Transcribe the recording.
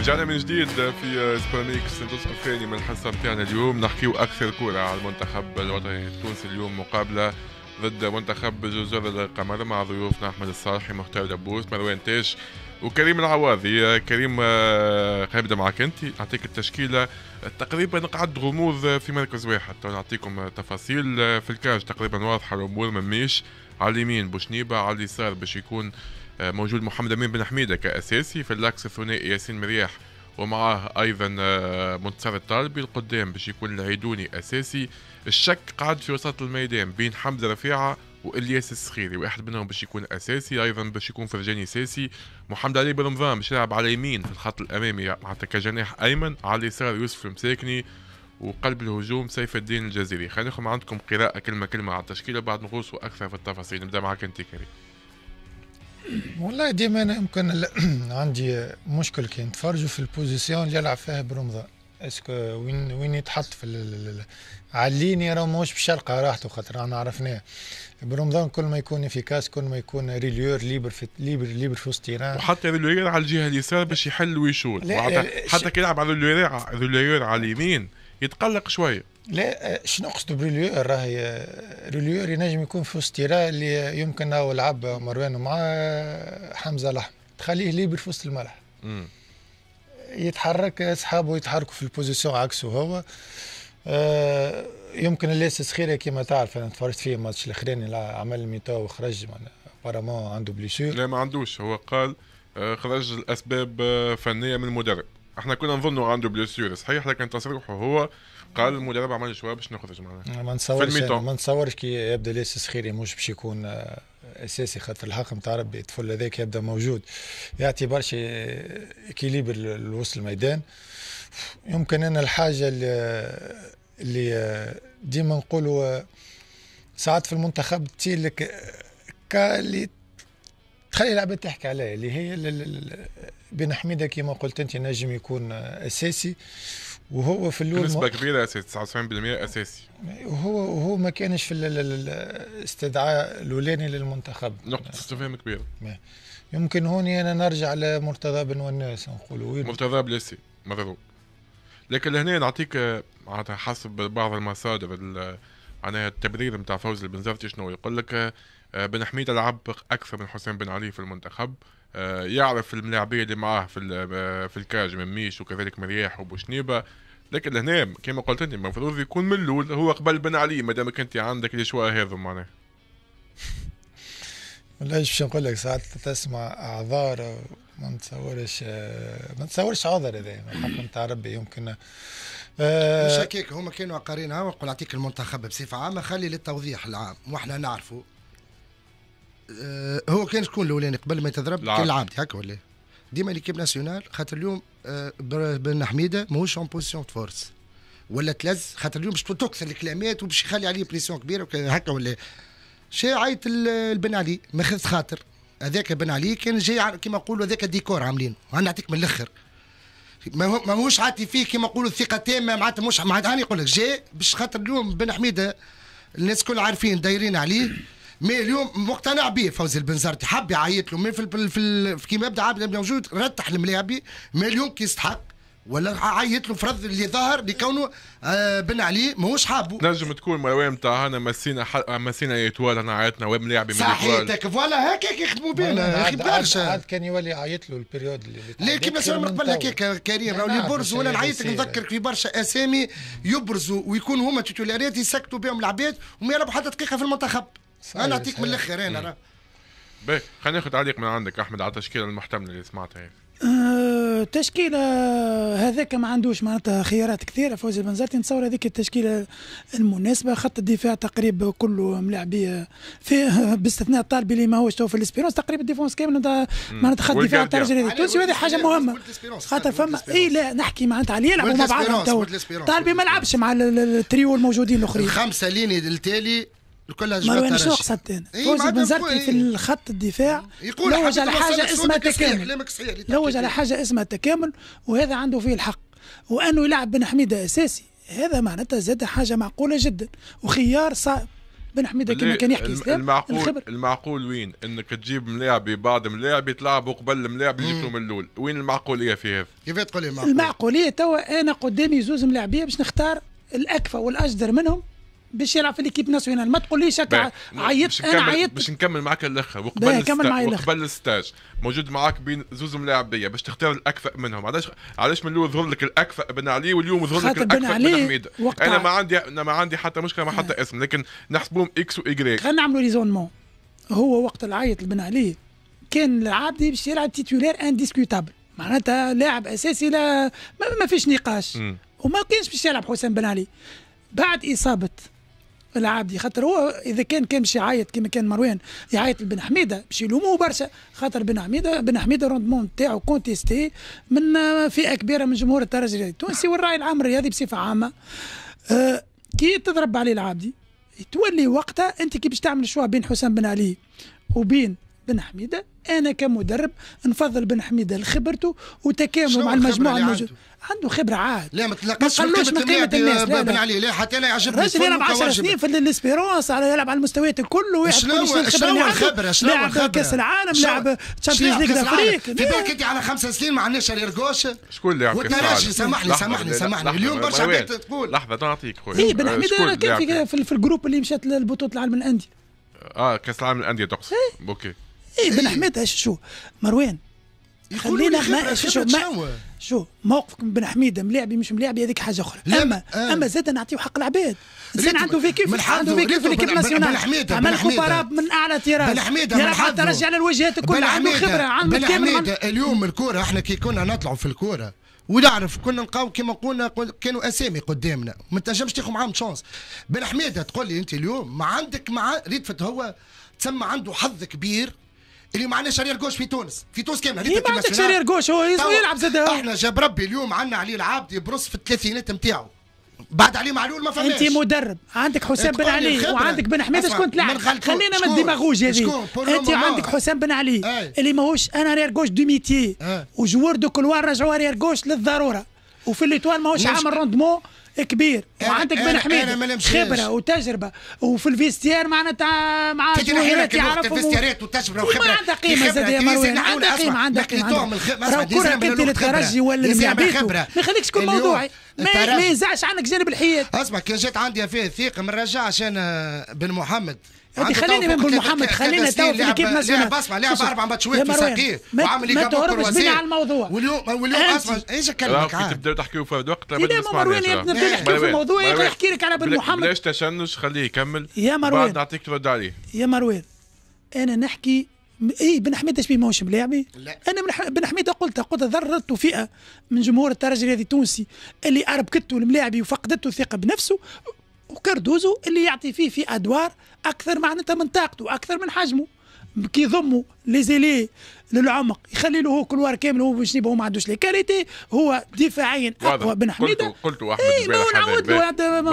رجعنا من جديد في سبرانيكس الجزء الثاني من الحصه بتاعنا اليوم نحكيو اكثر كوره على المنتخب الوطني التونسي اليوم مقابله ضد منتخب جزر القمر مع ضيوفنا احمد الصالحي مختار دبوس مروان تاج وكريم العواضي كريم نبدا آه، معك انت نعطيك التشكيله تقريبا قعد غموض في مركز واحد تو نعطيكم تفاصيل في الكاج تقريبا واضحه الامور مميش على اليمين بوشنيبه على اليسار باش يكون آه، موجود محمد امين بن حميده كاساسي في اللاكس الثنائي ياسين مرياح ومعاه ايضا آه، منتصر الطالبي القدام باش يكون العيدوني اساسي الشك قاعد في وسط الميدان بين حمزه رفيعه والياس السخيري واحد منهم باش يكون اساسي ايضا باش يكون فرجاني ساسي محمد علي بن رمضان باش يلعب على يمين في الخط الامامي معناتها كجناح ايمن على اليسار يوسف المساكني وقلب الهجوم سيف الدين الجزيري خلينا ناخذ عندكم قراءه كلمه كلمه على التشكيله بعد نغوصوا اكثر في التفاصيل نبدا معك انت كريم والله ديما انا يمكن عندي مشكل كي نتفرجوا في البوزيسيون اللي يلعب فيها برمضان اسكو وين وين يتحط في على الليني راه ماهوش بشرق راحته خاطر انا عرفناه برمضان كل ما يكون افيكاس كل ما يكون ريليور ليبر في ليبر ليبر في وسط تيران وحتى ريليور على الجهه اليسار باش يحل ويشوت حتى كي يلعب على ريليور على اليمين يتقلق شويه لا شنو نقصد بريليور راهي ريليور ينجم يكون في وسط اللي يمكن هو لعب مروان مع حمزه لحم تخليه ليبر في وسط الملعب يتحرك اصحابه يتحركوا في البوزيسيون عكسه هو آه، يمكن اللي سخيره كما تعرف انا تفرجت فيه الماتش الاخراني عمل ميتا وخرج ابارامون عنده بليسير لا ما عندوش هو قال آه، خرج الاسباب آه، فنيه من المدرب احنا كنا نظنوا عنده بليسير صحيح لكن تصريحه هو قال المدرب عمل شويه باش نخرج معناها آه، ما نصورش ما نصورش كي يبدا ليس سخيري مش باش يكون آه، اساسي خاطر الحق تاع ربي الطفل هذاك يبدا موجود يعطي برشا آه، كيليبر لوسط الميدان يمكن انا الحاجه اللي, اللي ديما نقولوا ساعات في المنتخب كا اللي تخلي العباد تحكي عليه اللي هي بن حميده كما قلت انت نجم يكون اساسي وهو في اللون نسبة كبيرة اساسي 99% اساسي وهو وهو ما كانش في الاستدعاء الاولاني للمنتخب نقطة استفهام كبيرة يمكن هون انا نرجع لمرتضى بن وناس نقولوا مرتضى بلاسي مضروب لكن لهنا نعطيك معناتها حسب بعض المصادر معناها التبرير نتاع فوز البنزرتي شنو يقول لك آه، بن حميد لعب اكثر من حسام بن علي في المنتخب آه، يعرف الملاعبيه اللي معاه في آه، في الكاج من ميش وكذلك مرياح وبوشنيبه لكن هنا كما قلت انت المفروض يكون من الاول هو قبل بن علي ما دامك انت عندك شويه هذا معناه والله باش نقول لك ساعات تسمع اعذار ما نتصورش آه، ما نتصورش عذر هذا الحق نتاع ربي يمكن مش هكاك هما كانوا قارينها ونقول نقول اعطيك المنتخب بصفه عامه خلي للتوضيح العام واحنا نعرفوا آه هو كان شكون الاولاني قبل ما يتضرب كان العامدي هكا ولا ديما ليكيب ناسيونال خاطر اليوم آه بن حميده ماهوش اون بوزيسيون فورس ولا تلز خاطر اليوم باش تكثر الكلامات وباش يخلي عليه بريسيون كبيره هكا ولا شي عيط البن علي ما خذ خاطر هذاك بن علي كان جاي كيما نقولوا هذاك ديكور عاملين انا نعطيك من الاخر ما ماهوش عاطي فيه كيما نقولوا الثقه تامه معناتها مش معناتها هاني نقول لك جاي باش خاطر اليوم بن حميده الناس كل عارفين دايرين عليه مي اليوم مقتنع به فوزي البنزرتي حب يعيط له مي في في, ال في كيما يبدا عبد موجود رتح الملاعبي مي اليوم كي يستحق ولا عيط له فرض اللي ظهر لكونه آه بن علي ماهوش حابه نجم تكون مروان هنا مسينا مسينا يتوالى انا عيطنا ملاعبي من صحيتك فوالا هكاك يخدموا بينا يا اخي برشا عاد كان يولي عيط له البريود اللي لا كيما من قبل هكاك كريم راهو اللي ولا نعيطك نذكرك في برشا اسامي يبرزوا ويكونوا هما تيتولاريات يسكتوا بهم العباد وما يلعبوا حتى دقيقه في المنتخب صحيح انا اعطيك من الاخر انا باهي خلينا ناخذ تعليق من عندك احمد على التشكيله المحتمله اللي سمعتها هي. أه، تشكيلة أه، هذاك ما عندوش معناتها خيارات كثيرة فوزي بنزرتي نتصور هذيك التشكيلة المناسبة خط الدفاع تقريبا كله ملاعبية أه، فيه باستثناء الطالبي اللي ماهوش تو في الاسبيرونس تقريبا الديفونس كامل معناتها خط الدفاع تاع الجزائر التونسي وهذه حاجة مهمة خاطر فما اي لا نحكي معناتها عليه يلعبوا مع بعضهم طالبي الطالبي ما لعبش مع التريو الموجودين الاخرين الخمسة ليني التالي الكل مروان شنو قصدت انا؟ إيه، فوزي بن بنزرتي في إيه. الخط الدفاع يقول لوج على حاجه اسمها تكامل لوج على حاجه اسمها تكامل وهذا عنده فيه الحق وانه يلعب بن حميده اساسي هذا معناتها زاد حاجه معقوله جدا وخيار صعب بن حميده كما كان يحكي اسلام المعقول الخبر. المعقول وين انك تجيب ملاعبي بعد ملاعبي تلعبوا قبل ملاعب اللي جبتهم الاول، وين المعقوليه في هذا كيف تقول المعقول المعقوليه توا انا قدامي زوز ملاعبيه باش نختار الاكفى والاجدر منهم باش يلعب في ليكيب ناسيونال ما تقوليش هكا عيطت انا عيطت باش نكمل معاك الاخر وقبل وقبل الستاج موجود معاك بين زوز ملاعبيه باش تختار الاكفأ منهم علاش علاش من الاول ظهر لك الاكفأ بن علي واليوم ظهر لك الاكفأ بن حميد انا ما عندي انا ما عندي حتى مشكله ما حتى اسم لكن نحسبهم اكس وايجري خلينا نعملوا ريزونمون هو وقت العيط لبن علي كان العابدي باش يلعب تيتولير انديسكوتابل معناتها لاعب اساسي لا ما, ما فيش نقاش م. وما كانش باش يلعب حسام بن علي بعد اصابه العابدي خاطر هو اذا كان كان باش يعيط كما كان مروان يعيط لبن حميده باش يلوموه برشا خاطر بن حميده بن حميده روندمون تاعو كونتيستي من فئه كبيره من جمهور الترجي التونسي والراي العام الرياضي بصفه عامه أه كي تضرب عليه العابدي تولي وقتها انت كي باش تعمل شوا بين حسام بن علي وبين بن حميده انا كمدرب نفضل بن حميده لخبرته وتكامله مع المجموعه الموجوده عنده خبره عاد لا ما تلقاش من قيمه, قيمة الناس لا بن علي لا حتى لا يعجبني الراجل يلعب 10 سنين في الاسبيرونس على يلعب على المستويات الكل واحد كل شيء الخبره الخبره شنو الخبره كاس العالم لعب تشامبيونز ليج افريق في بالك انت على خمس سنين ما عندناش ريرغوش شكون اللي يعرف وتنراجي سامحني سامحني سامحني اليوم برشا عباد تقول لحظه نعطيك خويا اي بن آه، حميده كان في الجروب اللي مشات لبطوله العالم الانديه اه كاس العالم الانديه تقصد إيه. اوكي اي إيه. بن حميد شو مروان خلينا ما شو ما شو موقفك بن حميد ملاعبي مش ملاعبي هذيك حاجه اخرى اما آه. اما زاد نعطيو حق العباد انسان عنده في كيف عنده في كيف ليكيب ناسيونال عمل كوباراب من اعلى تيران بن حميد يا رب ترجع للوجهات الكل عنده خبره عنده بن اليوم الكوره احنا كي كنا نطلعوا في الكوره ونعرف كنا نلقاو كما قلنا كانوا اسامي قدامنا ما تنجمش تاخذ معاهم شانس بن حميده تقول لي انت اليوم ما عندك مع ريتفت هو تسمى عنده حظ كبير اليوم عندنا شرير جوش في تونس في تونس كامله هذيك إيه، ما عندك شرير جوش هو يلعب زاد احنا جاب ربي اليوم عندنا علي العابد يبرص في الثلاثينات نتاعو بعد علي معلول ما فماش انت مدرب عندك حسام إيه، بن علي وعندك بن حميد شكون تلعب خلينا من الديماغوج هذه انت عندك حسام بن علي أي. اللي ماهوش انا ريار جوش دو ميتي إيه. وجوار دو كلوار رجعوا ريار جوش للضروره وفي الليتوال ماهوش عامل روندمون كبير وعندك بن حميد خبره وتجربه وفي الفيستيار معناتها مع جمهوريات يعرفوا الفيستيارات والتجربه وخبره ما عندها قيمه زاد يا مروان عندها قيمه عندها قيمه راهو كرهك انت للترجي ولا للعبيد ما يخليكش تكون موضوعي ما ينزعش عنك جانب الحياه اسمع كان جات عندي فيه ثقه من رجع عشان آه، بن محمد انت خليني بنقول محمد خلينا تو في كيف مثلا لعب اسمع لعب اربع ماتشات في سقيف وعامل ما تهربش بينا على الموضوع واليوم واليوم اسمع ايش اكلمك عاد تبداو تحكيو في هذا الوقت وقت يا مروان يا نبدا نحكيو في الموضوع يا يحكي لك على بن محمد بلاش تشنج خليه يكمل يا مروان نعطيك ترد عليه يا مروان انا نحكي اي بن حميد اش بيه ماهوش ملاعبي انا بن حميد قلت قلت ذرته فئه من جمهور الترجي هذه التونسي اللي اربكته الملاعبي وفقدته الثقه بنفسه وكردوزو اللي يعطي فيه في ادوار اكثر معناتها من طاقته اكثر من حجمه كي يضموا ليزيلي للعمق يخلي له هو كلوار كامل هو باش هو ما عندوش لي كاريتي هو دفاعيا اقوى بن حميده قلت قلت احمد اي ما نعاود له